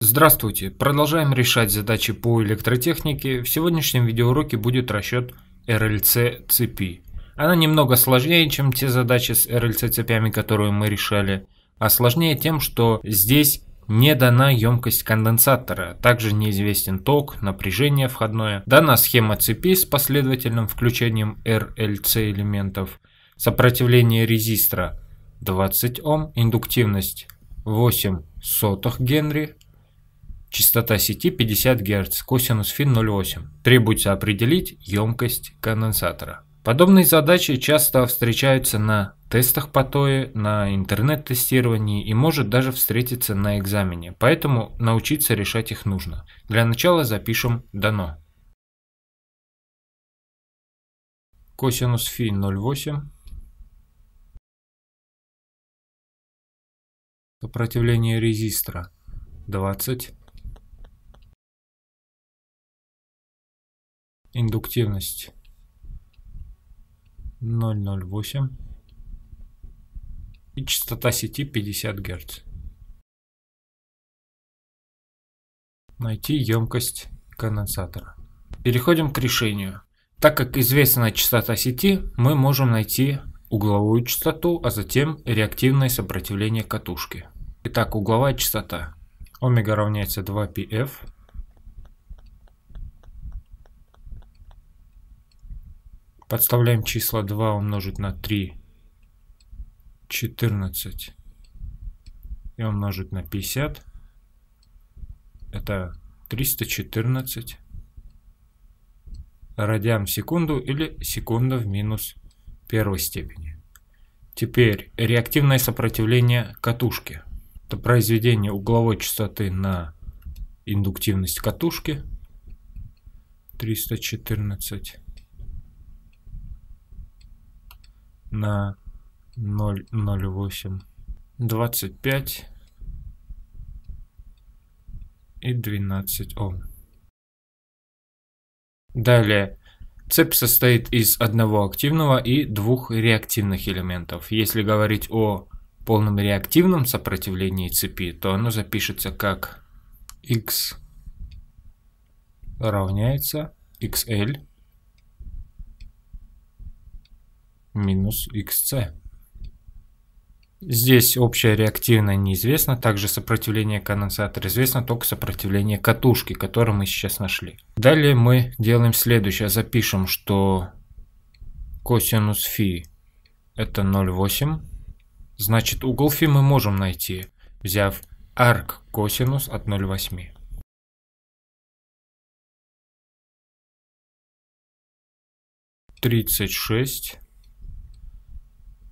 Здравствуйте! Продолжаем решать задачи по электротехнике. В сегодняшнем видеоуроке будет расчет РЛЦ цепи. Она немного сложнее, чем те задачи с РЛЦ цепями, которые мы решали, а сложнее тем, что здесь не дана емкость конденсатора, также неизвестен ток, напряжение входное, дана схема цепи с последовательным включением РЛЦ элементов, сопротивление резистора 20 Ом, индуктивность 8 сотых Генри, Частота сети 50 Гц, косинус фин 0,8. Требуется определить емкость конденсатора. Подобные задачи часто встречаются на тестах по ТОЕ, на интернет-тестировании и может даже встретиться на экзамене, поэтому научиться решать их нужно. Для начала запишем «Дано». Косинус φ 0,8. Сопротивление резистора 20. Индуктивность 0,08. И частота сети 50 Гц. Найти емкость конденсатора. Переходим к решению. Так как известна частота сети, мы можем найти угловую частоту, а затем реактивное сопротивление катушки. Итак, угловая частота. Омега равняется 2πf Подставляем числа 2 умножить на 3, 14 и умножить на 50. Это 314 радиан в секунду или секунда в минус первой степени. Теперь реактивное сопротивление катушки. Это произведение угловой частоты на индуктивность катушки 314 на 0,08, 25 и 12 Ом. Далее. Цепь состоит из одного активного и двух реактивных элементов. Если говорить о полном реактивном сопротивлении цепи, то оно запишется как x равняется xl минус xc. Здесь общая реактивная неизвестна, также сопротивление конденсатора известно, только сопротивление катушки, которое мы сейчас нашли. Далее мы делаем следующее, запишем, что косинус фи это 0,8, значит угол фи мы можем найти, взяв арк косинус от 0,8. Тридцать шесть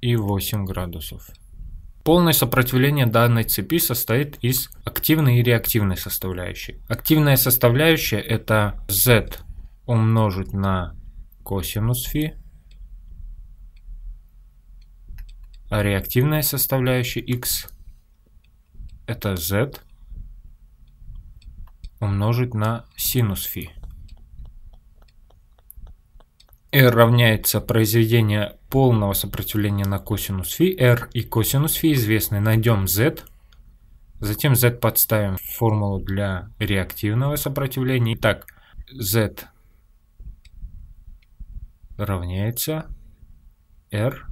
и 8 градусов. Полное сопротивление данной цепи состоит из активной и реактивной составляющей. Активная составляющая это z умножить на косинус φ, а реактивная составляющая x это z умножить на синус φ. R равняется произведение полного сопротивления на косинус φ, r и косинус φ известны. Найдем z, затем z подставим в формулу для реактивного сопротивления. Итак, z равняется r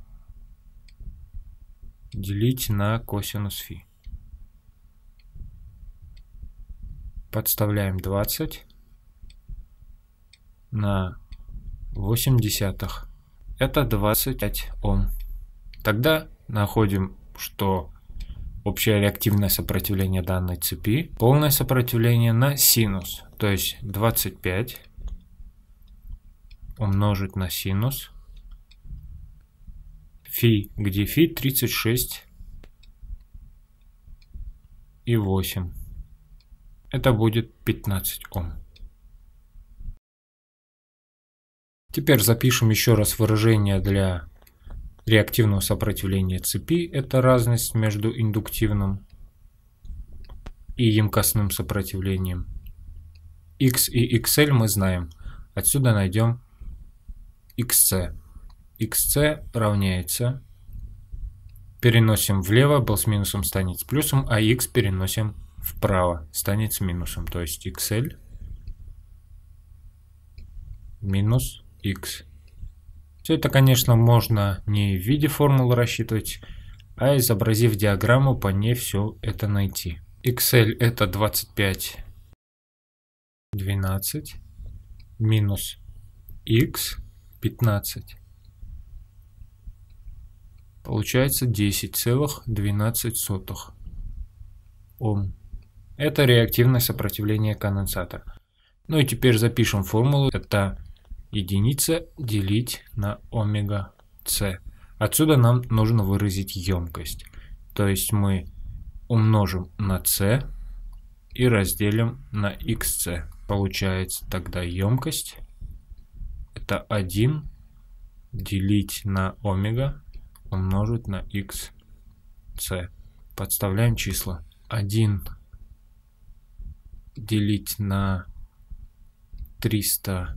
делить на косинус φ. Подставляем 20 на 8 десятых это 25 Ом. Тогда находим, что общее реактивное сопротивление данной цепи, полное сопротивление на синус, то есть 25 умножить на синус фи, где фи 36 и 8. Это будет 15 Ом. Теперь запишем еще раз выражение для реактивного сопротивления цепи. Это разность между индуктивным и емкостным сопротивлением. X и XL мы знаем. Отсюда найдем XC. XC равняется. Переносим влево, был с минусом, станет с плюсом, а X переносим вправо, станет с минусом. То есть XL минус x. Все это, конечно, можно не в виде формулы рассчитывать, а изобразив диаграмму, по ней все это найти. xl это 25, 12 минус x 15. Получается 10,12 Ом. Это реактивное сопротивление конденсатора. Ну и теперь запишем формулу. Это единица делить на омега c. Отсюда нам нужно выразить емкость. То есть мы умножим на c и разделим на xc. Получается тогда емкость это 1 делить на омега умножить на xc. Подставляем числа. 1 делить на 300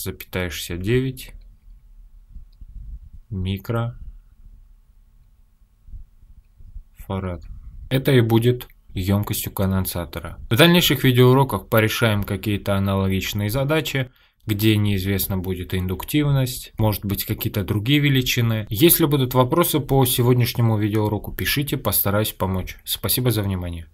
запятая 69 микро фарад. Это и будет емкостью конденсатора. В дальнейших видеоуроках порешаем какие-то аналогичные задачи, где неизвестна будет индуктивность, может быть какие-то другие величины. Если будут вопросы по сегодняшнему видеоуроку, пишите, постараюсь помочь. Спасибо за внимание.